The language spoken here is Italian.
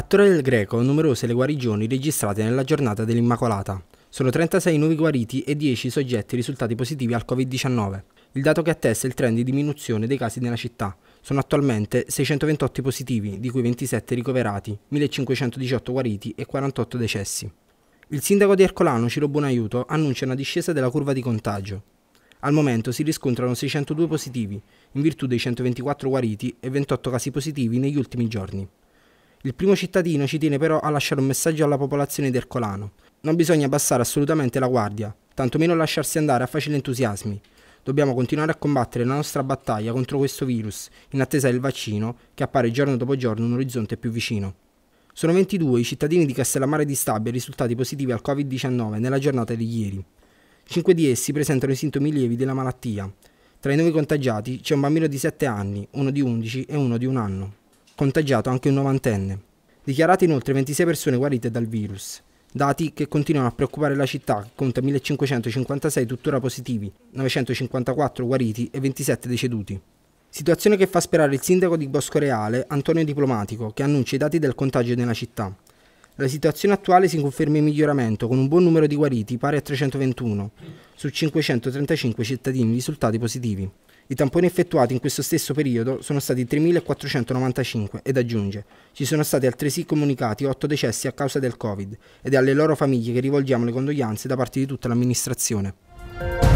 A Torre del Greco numerose le guarigioni registrate nella giornata dell'Immacolata. Sono 36 nuovi guariti e 10 soggetti risultati positivi al Covid-19, il dato che attesta il trend di diminuzione dei casi nella città. Sono attualmente 628 positivi, di cui 27 ricoverati, 1518 guariti e 48 decessi. Il sindaco di Ercolano, Ciro Buonaiuto, annuncia una discesa della curva di contagio. Al momento si riscontrano 602 positivi, in virtù dei 124 guariti e 28 casi positivi negli ultimi giorni. Il primo cittadino ci tiene però a lasciare un messaggio alla popolazione di Ercolano. Non bisogna abbassare assolutamente la guardia, tantomeno lasciarsi andare a facili entusiasmi. Dobbiamo continuare a combattere la nostra battaglia contro questo virus, in attesa del vaccino, che appare giorno dopo giorno un orizzonte più vicino. Sono 22 i cittadini di Castellammare di Stabia risultati positivi al Covid-19 nella giornata di ieri. 5 di essi presentano i sintomi lievi della malattia. Tra i nuovi contagiati c'è un bambino di 7 anni, uno di 11 e uno di un anno contagiato anche un novantenne. Dichiarate inoltre 26 persone guarite dal virus. Dati che continuano a preoccupare la città, che conta 1556 tuttora positivi, 954 guariti e 27 deceduti. Situazione che fa sperare il sindaco di Boscoreale, Antonio Diplomatico, che annuncia i dati del contagio nella città. La situazione attuale si conferma in miglioramento, con un buon numero di guariti pari a 321, su 535 cittadini risultati positivi. I tamponi effettuati in questo stesso periodo sono stati 3.495 ed aggiunge, ci sono stati altresì comunicati 8 decessi a causa del Covid ed è alle loro famiglie che rivolgiamo le condoglianze da parte di tutta l'amministrazione.